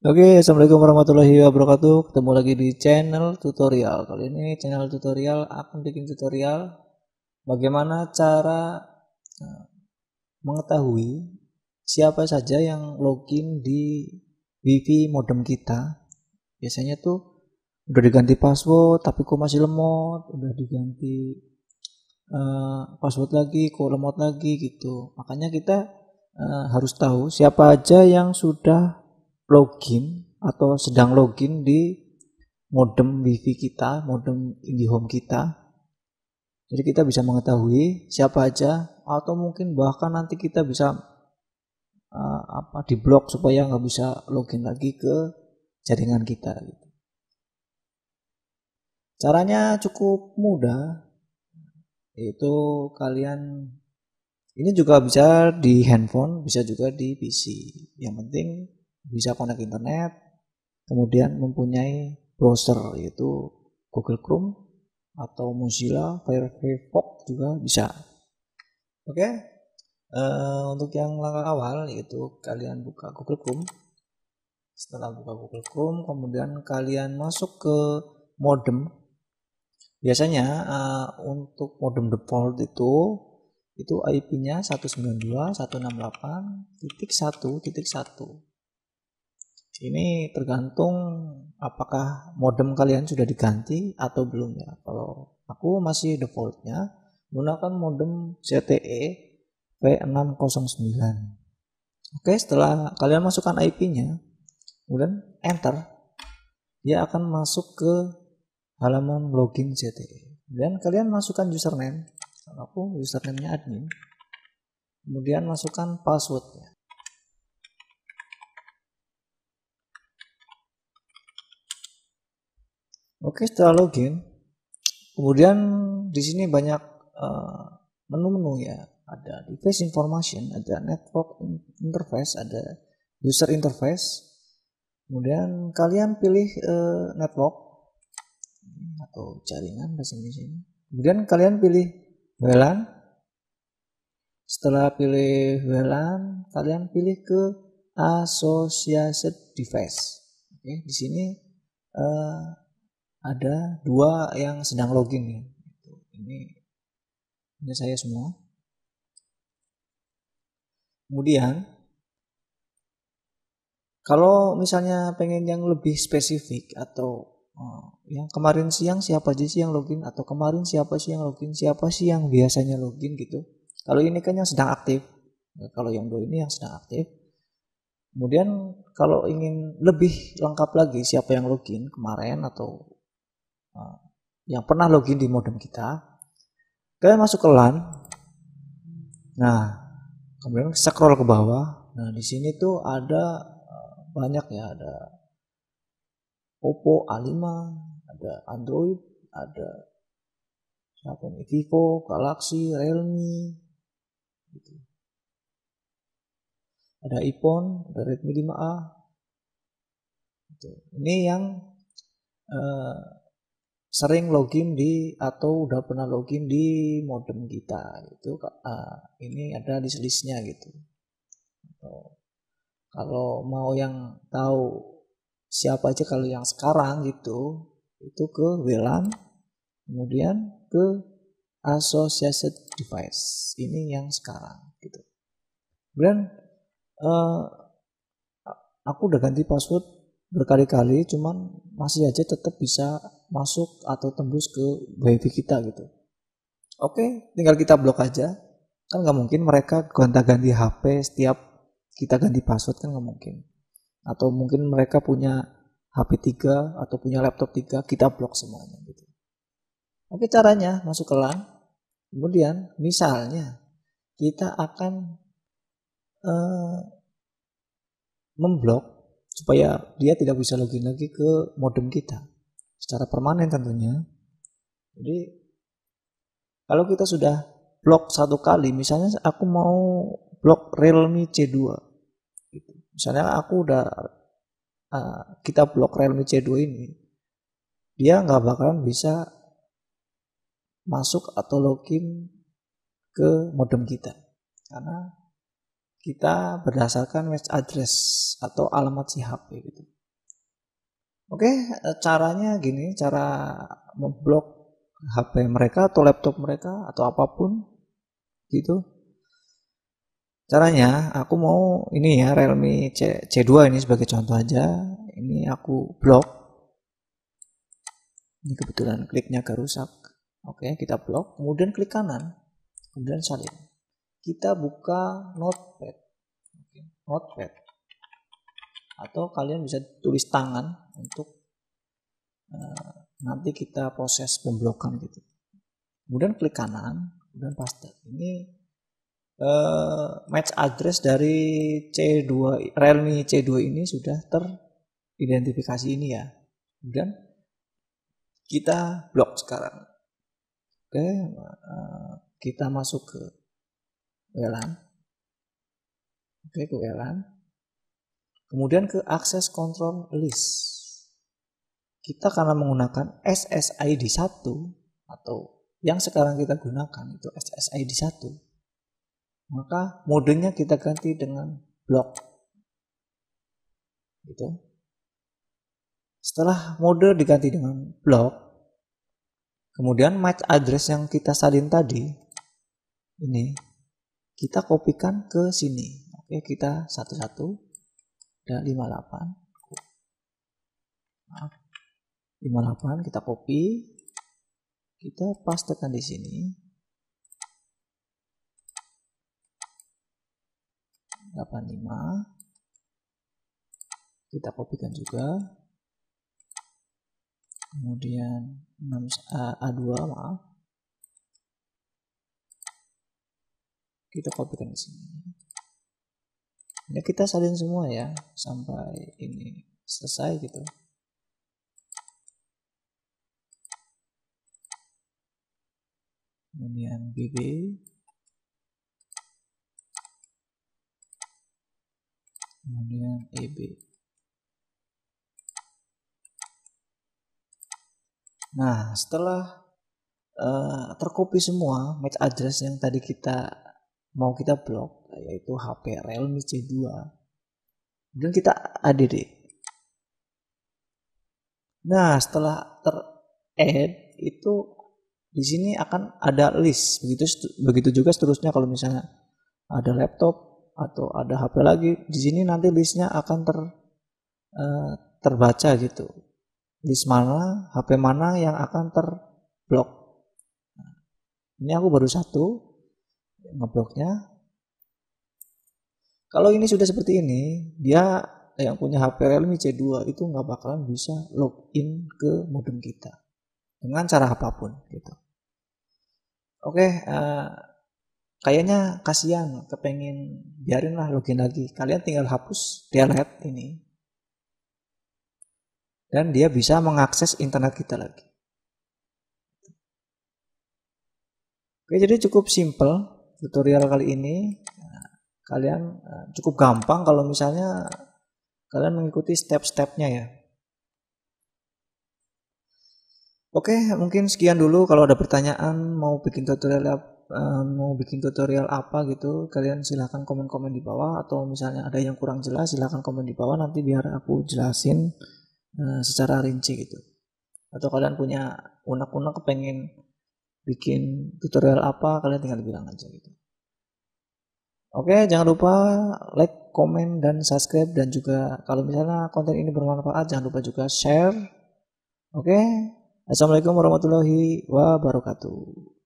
Oke, assalamualaikum warahmatullahi wabarakatuh. Ketemu lagi di channel tutorial. Kali ini channel tutorial akan bikin tutorial bagaimana cara eh, mengetahui siapa saja yang login di wifi modem kita. Biasanya tuh udah diganti password tapi kok masih lemot, udah diganti uh, password lagi kok lemot lagi gitu. Makanya kita uh, harus tahu siapa aja yang sudah login atau sedang login di modem wifi kita, modem IndiHome kita. Jadi kita bisa mengetahui siapa aja atau mungkin bahkan nanti kita bisa uh, apa diblok supaya nggak bisa login lagi ke jaringan kita. Gitu. Caranya cukup mudah, yaitu kalian ini juga bisa di handphone, bisa juga di PC. Yang penting bisa connect internet, kemudian mempunyai browser yaitu Google Chrome atau Mozilla Firefox juga bisa. Oke, okay? uh, eh, untuk yang langkah awal yaitu kalian buka Google Chrome. Setelah buka Google Chrome, kemudian kalian masuk ke modem. Biasanya uh, untuk modem default itu itu IP-nya 192.168.1.1 ini tergantung apakah modem kalian sudah diganti atau belum ya. Kalau aku masih defaultnya gunakan modem CTE V609. Oke, setelah kalian masukkan IP-nya, kemudian enter, dia akan masuk ke halaman login CTE. Kemudian kalian masukkan username, kalau aku username-nya admin. Kemudian masukkan passwordnya. Oke, setelah login, kemudian di sini banyak eh, menu-menu uh, ya. Ada device information, ada network interface, ada user interface. Kemudian kalian pilih uh, network atau jaringan bahasa sini Kemudian kalian pilih WLAN. Setelah pilih WLAN, kalian pilih ke associated device. Oke, di sini uh, ada dua yang sedang login ya. Ini ini saya semua. Kemudian kalau misalnya pengen yang lebih spesifik atau eh, yang kemarin siang siapa aja sih yang login atau kemarin siapa sih yang login siapa sih yang biasanya login gitu. Kalau ini kan yang sedang aktif. kalau yang dua ini yang sedang aktif. Kemudian kalau ingin lebih lengkap lagi siapa yang login kemarin atau Ah, yang pernah login di modem kita. Kalian masuk ke LAN. Nah, kemudian scroll ke bawah. Nah, di sini tuh ada eh, banyak ya, ada Oppo A5, ada Android, ada siapa ini? Vivo, Galaxy, Realme, gitu. Ada iPhone, ada Redmi 5A. Gitu. Ini yang uh, sering login di atau udah pernah login di modem kita itu uh, ah, ini ada di listnya gitu kalau mau yang tahu siapa aja kalau yang sekarang gitu itu ke WLAN kemudian ke associated device ini yang sekarang gitu kemudian uh, eh, aku udah ganti password berkali-kali cuman masih aja tetap bisa masuk atau tembus ke wifi kita gitu oke tinggal kita blok aja kan nggak mungkin mereka gonta-ganti HP setiap kita ganti password kan nggak mungkin atau mungkin mereka punya HP 3 atau punya laptop 3 kita blok semuanya gitu oke caranya masuk ke LAN kemudian misalnya kita akan uh, memblok supaya dia tidak bisa login lagi ke modem kita secara permanen tentunya. Jadi kalau kita sudah blok satu kali, misalnya aku mau blok Realme C2. Gitu. Misalnya aku udah uh, kita blok Realme C2 ini, dia nggak bakalan bisa masuk atau login ke modem kita karena kita berdasarkan web address atau alamat si HP gitu. Oke, eh, caranya gini, cara memblok HP mereka atau laptop mereka atau apapun gitu. Caranya aku mau ini ya Realme C C2 ini sebagai contoh aja. Ini aku blok. Ini kebetulan kliknya agak rusak. Oke, kita blok, kemudian klik kanan, kemudian salin kita buka notepad. Okay. Notepad. Atau kalian bisa tulis tangan untuk uh, nanti kita proses pemblokan gitu. Kemudian klik kanan, kemudian paste. Ini uh, match address dari C2 Realme C2 ini sudah teridentifikasi ini ya. Kemudian kita blok sekarang. Oke, okay. uh, eh, kita masuk ke WLAN. Oke, ke WLAN. Kemudian ke akses control list. Kita karena menggunakan SSID 1 atau yang sekarang kita gunakan itu SSID 1. Maka modenya kita ganti dengan block. Gitu. Setelah mode diganti dengan block, kemudian match address yang kita salin tadi, ini kita kopikan ke sini oke kita satu-satu ada 58 maaf 58 kita copy kita pastekan di sini delapan lima kita kopikan juga kemudian enam eh, a dua maaf kita copykan di sini ya kita salin semua ya sampai ini selesai gitu kemudian BB kemudian EB nah setelah uh, eh, terkopi semua match address yang tadi kita mau kita blok nah, yaitu HP Realme C2 dan kita ADD nah setelah ter add itu di sini akan ada list begitu begitu juga seterusnya kalau misalnya ada laptop atau ada HP lagi di sini nanti listnya akan ter uh, terbaca gitu list mana HP mana yang akan terblok nah, ini aku baru satu ngebloknya kalau ini sudah seperti ini dia yang punya HP Realme C2 itu nggak bakalan bisa login ke modem kita dengan cara apapun gitu oke uh, kayaknya kasihan kepengen biarinlah login lagi kalian tinggal hapus delete ini dan dia bisa mengakses internet kita lagi. Oke, jadi cukup simple tutorial kali ini kalian eh, cukup gampang kalau misalnya kalian mengikuti step-stepnya ya. Oke, mungkin sekian dulu kalau ada pertanyaan mau bikin tutorial eh, mau bikin tutorial apa gitu, kalian silahkan komen-komen di bawah atau misalnya ada yang kurang jelas silahkan komen di bawah nanti biar aku jelasin eh, secara rinci gitu. Atau kalian punya unek-unek pengen bikin tutorial apa kalian tinggal bilang aja gitu Oke, jangan lupa like, komen, dan subscribe. Dan juga kalau misalnya konten ini bermanfaat, jangan lupa juga share. Oke, Assalamualaikum warahmatullahi wabarakatuh.